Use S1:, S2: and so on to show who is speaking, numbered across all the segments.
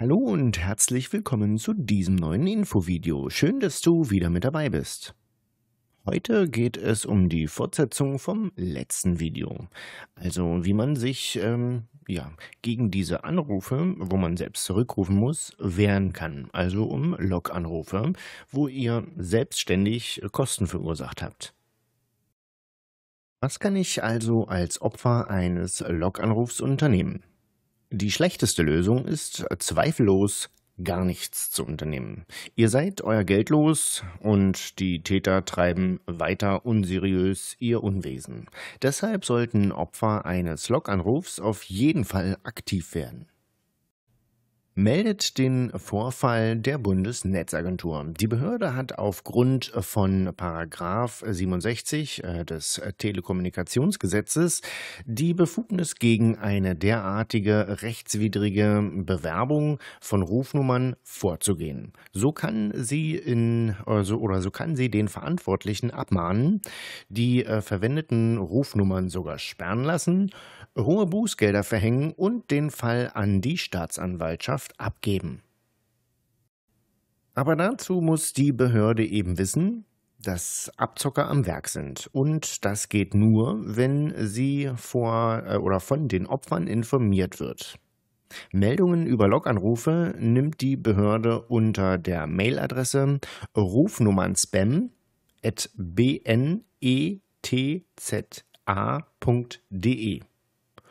S1: Hallo und herzlich willkommen zu diesem neuen Infovideo. Schön, dass du wieder mit dabei bist. Heute geht es um die Fortsetzung vom letzten Video. Also wie man sich ähm, ja, gegen diese Anrufe, wo man selbst zurückrufen muss, wehren kann. Also um Log-Anrufe, wo ihr selbstständig Kosten verursacht habt. Was kann ich also als Opfer eines Log-Anrufs unternehmen? Die schlechteste Lösung ist zweifellos gar nichts zu unternehmen. Ihr seid euer Geld los und die Täter treiben weiter unseriös ihr Unwesen. Deshalb sollten Opfer eines Lokanrufs auf jeden Fall aktiv werden meldet den Vorfall der Bundesnetzagentur. Die Behörde hat aufgrund von Paragraf 67 äh, des Telekommunikationsgesetzes die Befugnis gegen eine derartige rechtswidrige Bewerbung von Rufnummern vorzugehen. So kann sie in also, oder so kann sie den Verantwortlichen abmahnen, die äh, verwendeten Rufnummern sogar sperren lassen hohe Bußgelder verhängen und den Fall an die Staatsanwaltschaft abgeben. Aber dazu muss die Behörde eben wissen, dass Abzocker am Werk sind. Und das geht nur, wenn sie vor äh, oder von den Opfern informiert wird. Meldungen über Loganrufe nimmt die Behörde unter der Mailadresse rufnummernspam@bnetza.de.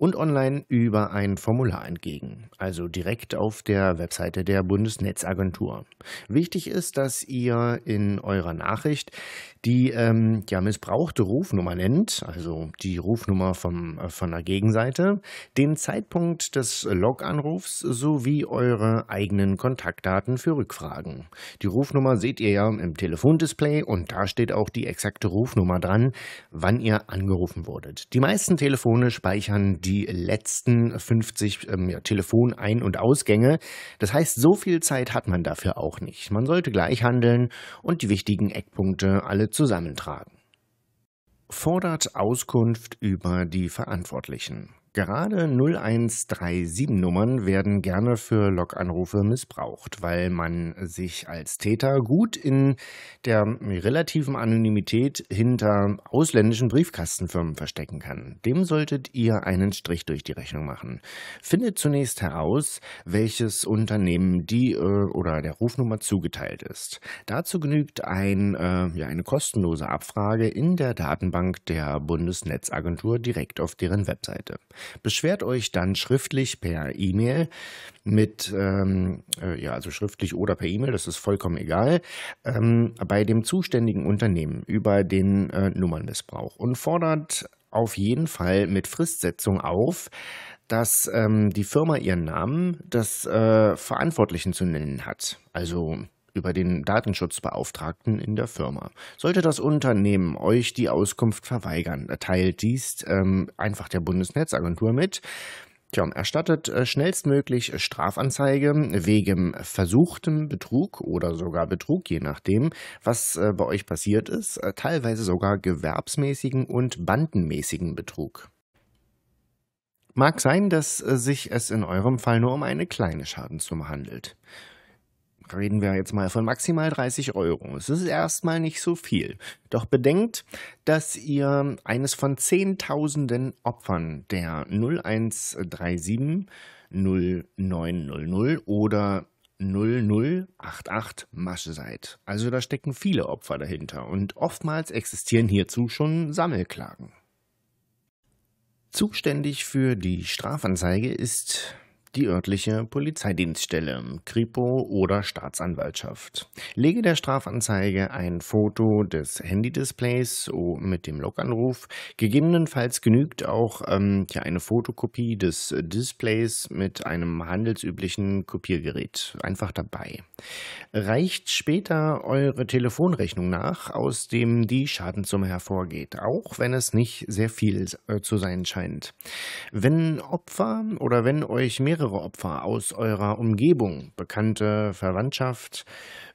S1: und online über ein Formular entgegen, also direkt auf der Webseite der Bundesnetzagentur. Wichtig ist, dass ihr in eurer Nachricht die ähm, ja, missbrauchte Rufnummer nennt, also die Rufnummer vom, äh, von der Gegenseite, den Zeitpunkt des Log-Anrufs sowie eure eigenen Kontaktdaten für Rückfragen. Die Rufnummer seht ihr ja im Telefondisplay und da steht auch die exakte Rufnummer dran, wann ihr angerufen wurdet. Die meisten Telefone speichern die die letzten 50 ähm, ja, Telefonein- und Ausgänge. Das heißt, so viel Zeit hat man dafür auch nicht. Man sollte gleich handeln und die wichtigen Eckpunkte alle zusammentragen fordert Auskunft über die Verantwortlichen. Gerade 0137-Nummern werden gerne für Log-Anrufe missbraucht, weil man sich als Täter gut in der relativen Anonymität hinter ausländischen Briefkastenfirmen verstecken kann. Dem solltet ihr einen Strich durch die Rechnung machen. Findet zunächst heraus, welches Unternehmen die äh, oder der Rufnummer zugeteilt ist. Dazu genügt ein, äh, ja, eine kostenlose Abfrage in der Datenbank der Bundesnetzagentur direkt auf deren Webseite. Beschwert euch dann schriftlich per E-Mail mit, ähm, äh, ja, also schriftlich oder per E-Mail, das ist vollkommen egal, ähm, bei dem zuständigen Unternehmen über den äh, Nummernmissbrauch und fordert auf jeden Fall mit Fristsetzung auf, dass ähm, die Firma ihren Namen des äh, Verantwortlichen zu nennen hat. Also über den Datenschutzbeauftragten in der Firma. Sollte das Unternehmen euch die Auskunft verweigern, teilt dies ähm, einfach der Bundesnetzagentur mit. Tja, erstattet äh, schnellstmöglich Strafanzeige wegen versuchtem Betrug oder sogar Betrug, je nachdem, was äh, bei euch passiert ist, äh, teilweise sogar gewerbsmäßigen und bandenmäßigen Betrug. Mag sein, dass sich es in eurem Fall nur um eine kleine Schadenssumme handelt reden wir jetzt mal von maximal 30 Euro. Es ist erstmal nicht so viel. Doch bedenkt, dass ihr eines von zehntausenden Opfern der 0137 0900 oder 0088 Masche seid. Also da stecken viele Opfer dahinter und oftmals existieren hierzu schon Sammelklagen. Zuständig für die Strafanzeige ist die örtliche Polizeidienststelle, Kripo oder Staatsanwaltschaft. Lege der Strafanzeige ein Foto des Handy-Displays oh, mit dem Loganruf. Gegebenenfalls genügt auch ähm, ja, eine Fotokopie des Displays mit einem handelsüblichen Kopiergerät einfach dabei. Reicht später eure Telefonrechnung nach, aus dem die Schadenssumme hervorgeht, auch wenn es nicht sehr viel äh, zu sein scheint. Wenn Opfer oder wenn euch mehrere mehrere Opfer aus eurer Umgebung, bekannte Verwandtschaft,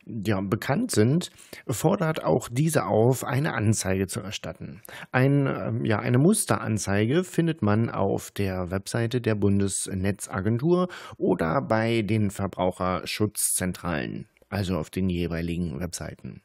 S1: ja, bekannt sind, fordert auch diese auf, eine Anzeige zu erstatten. Ein, ähm, ja, eine Musteranzeige findet man auf der Webseite der Bundesnetzagentur oder bei den Verbraucherschutzzentralen, also auf den jeweiligen Webseiten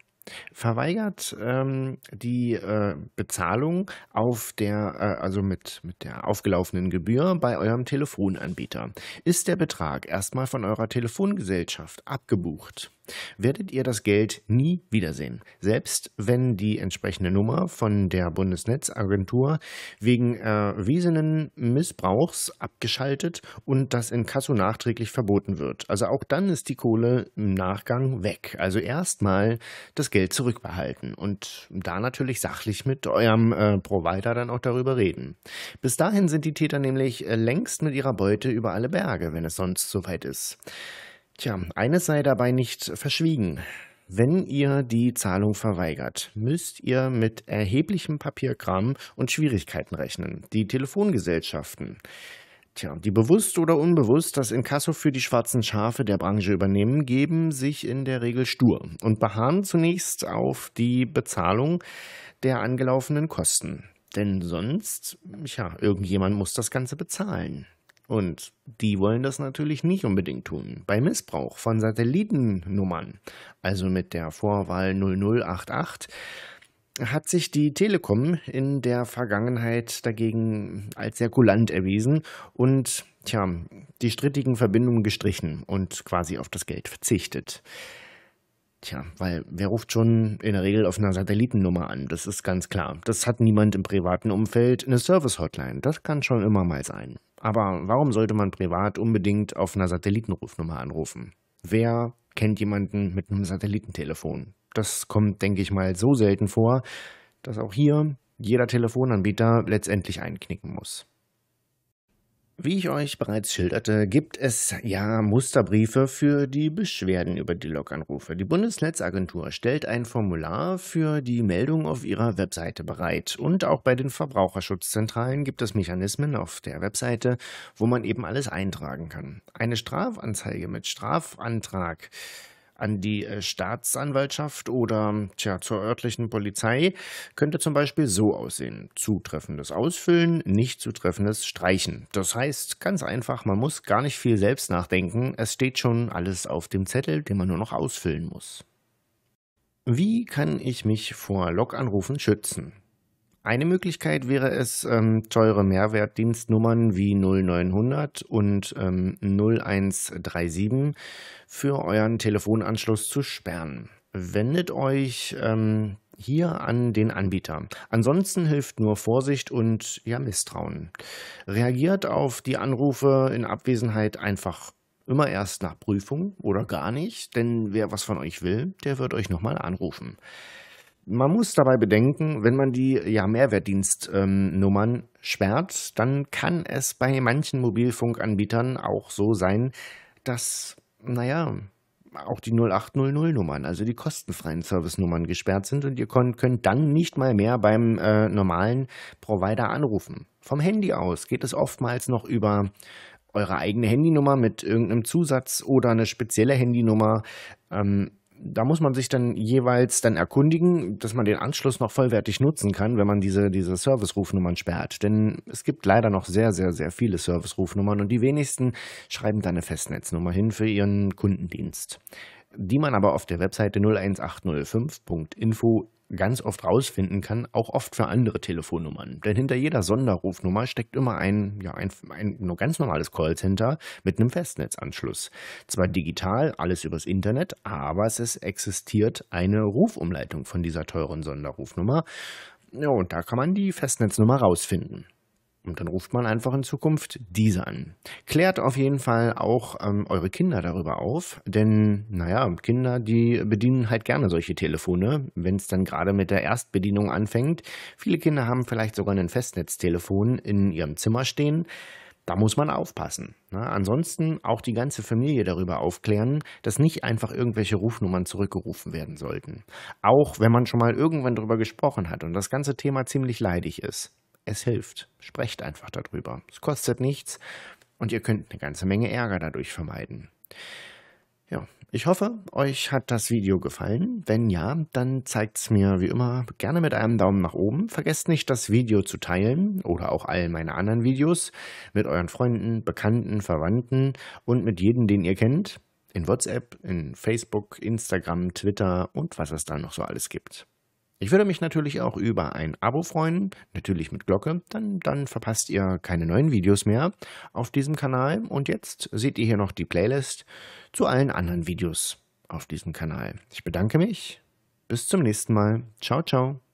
S1: verweigert ähm, die äh, Bezahlung auf der, äh, also mit, mit der aufgelaufenen Gebühr bei eurem Telefonanbieter. Ist der Betrag erstmal von eurer Telefongesellschaft abgebucht? werdet ihr das Geld nie wiedersehen. Selbst wenn die entsprechende Nummer von der Bundesnetzagentur wegen erwiesenen Missbrauchs abgeschaltet und das Inkasso nachträglich verboten wird. Also auch dann ist die Kohle im Nachgang weg. Also erstmal das Geld zurückbehalten und da natürlich sachlich mit eurem äh, Provider dann auch darüber reden. Bis dahin sind die Täter nämlich äh, längst mit ihrer Beute über alle Berge, wenn es sonst soweit ist. Tja, eines sei dabei nicht verschwiegen. Wenn ihr die Zahlung verweigert, müsst ihr mit erheblichem Papierkram und Schwierigkeiten rechnen. Die Telefongesellschaften, tja, die bewusst oder unbewusst das Inkasso für die schwarzen Schafe der Branche übernehmen, geben sich in der Regel stur und beharren zunächst auf die Bezahlung der angelaufenen Kosten. Denn sonst, ja, irgendjemand muss das Ganze bezahlen. Und die wollen das natürlich nicht unbedingt tun. Bei Missbrauch von Satellitennummern, also mit der Vorwahl 0088, hat sich die Telekom in der Vergangenheit dagegen als sehr kulant erwiesen und tja, die strittigen Verbindungen gestrichen und quasi auf das Geld verzichtet. Tja, weil wer ruft schon in der Regel auf einer Satellitennummer an? Das ist ganz klar. Das hat niemand im privaten Umfeld eine Service-Hotline. Das kann schon immer mal sein. Aber warum sollte man privat unbedingt auf einer Satellitenrufnummer anrufen? Wer kennt jemanden mit einem Satellitentelefon? Das kommt, denke ich mal, so selten vor, dass auch hier jeder Telefonanbieter letztendlich einknicken muss. Wie ich euch bereits schilderte, gibt es ja Musterbriefe für die Beschwerden über die Loganrufe. Die Bundesnetzagentur stellt ein Formular für die Meldung auf ihrer Webseite bereit. Und auch bei den Verbraucherschutzzentralen gibt es Mechanismen auf der Webseite, wo man eben alles eintragen kann. Eine Strafanzeige mit Strafantrag an die äh, Staatsanwaltschaft oder tja, zur örtlichen Polizei, könnte zum Beispiel so aussehen. Zutreffendes Ausfüllen, nicht zutreffendes Streichen. Das heißt ganz einfach, man muss gar nicht viel selbst nachdenken. Es steht schon alles auf dem Zettel, den man nur noch ausfüllen muss. Wie kann ich mich vor Loganrufen schützen? Eine Möglichkeit wäre es, ähm, teure Mehrwertdienstnummern wie 0900 und ähm, 0137 für euren Telefonanschluss zu sperren. Wendet euch ähm, hier an den Anbieter. Ansonsten hilft nur Vorsicht und ja Misstrauen. Reagiert auf die Anrufe in Abwesenheit einfach immer erst nach Prüfung oder gar nicht, denn wer was von euch will, der wird euch nochmal anrufen man muss dabei bedenken, wenn man die ja, Mehrwertdienstnummern ähm, sperrt, dann kann es bei manchen Mobilfunkanbietern auch so sein, dass, naja, auch die 0800-Nummern, also die kostenfreien Service-Nummern gesperrt sind und ihr könnt, könnt dann nicht mal mehr beim äh, normalen Provider anrufen. Vom Handy aus geht es oftmals noch über eure eigene Handynummer mit irgendeinem Zusatz oder eine spezielle Handynummer. Ähm, da muss man sich dann jeweils dann erkundigen, dass man den Anschluss noch vollwertig nutzen kann, wenn man diese, diese Service-Rufnummern sperrt. Denn es gibt leider noch sehr, sehr, sehr viele Service-Rufnummern und die wenigsten schreiben da eine Festnetznummer hin für ihren Kundendienst die man aber auf der Webseite 01805.info ganz oft rausfinden kann, auch oft für andere Telefonnummern. Denn hinter jeder Sonderrufnummer steckt immer ein, ja, ein, ein nur ganz normales Callcenter mit einem Festnetzanschluss. Zwar digital, alles übers Internet, aber es existiert eine Rufumleitung von dieser teuren Sonderrufnummer. Ja, und da kann man die Festnetznummer rausfinden. Und dann ruft man einfach in Zukunft diese an. Klärt auf jeden Fall auch ähm, eure Kinder darüber auf, denn naja, Kinder, die bedienen halt gerne solche Telefone, wenn es dann gerade mit der Erstbedienung anfängt. Viele Kinder haben vielleicht sogar ein Festnetztelefon in ihrem Zimmer stehen. Da muss man aufpassen. Na, ne? ansonsten auch die ganze Familie darüber aufklären, dass nicht einfach irgendwelche Rufnummern zurückgerufen werden sollten. Auch wenn man schon mal irgendwann darüber gesprochen hat und das ganze Thema ziemlich leidig ist. Es hilft. Sprecht einfach darüber. Es kostet nichts und ihr könnt eine ganze Menge Ärger dadurch vermeiden. Ja, ich hoffe, euch hat das Video gefallen. Wenn ja, dann zeigt es mir wie immer gerne mit einem Daumen nach oben. Vergesst nicht, das Video zu teilen oder auch all meine anderen Videos mit euren Freunden, Bekannten, Verwandten und mit jedem, den ihr kennt. In WhatsApp, in Facebook, Instagram, Twitter und was es da noch so alles gibt. Ich würde mich natürlich auch über ein Abo freuen, natürlich mit Glocke, dann, dann verpasst ihr keine neuen Videos mehr auf diesem Kanal. Und jetzt seht ihr hier noch die Playlist zu allen anderen Videos auf diesem Kanal. Ich bedanke mich, bis zum nächsten Mal. Ciao, ciao.